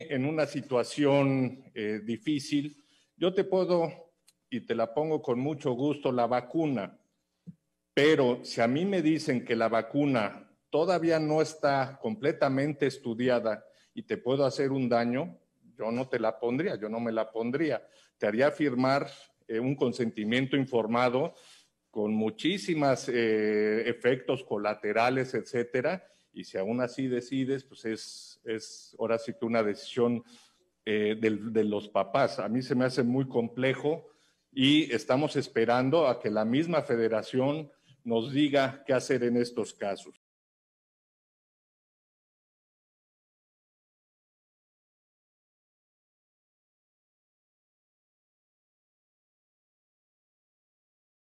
en una situación eh, difícil, yo te puedo y te la pongo con mucho gusto la vacuna, pero si a mí me dicen que la vacuna todavía no está completamente estudiada y te puedo hacer un daño, yo no te la pondría, yo no me la pondría. Te haría firmar eh, un consentimiento informado con muchísimas eh, efectos colaterales, etcétera, y si aún así decides, pues es es, ahora sí que una decisión eh, de, los papás. A mí se me hace muy complejo y estamos esperando a que la misma federación nos diga qué hacer en estos casos.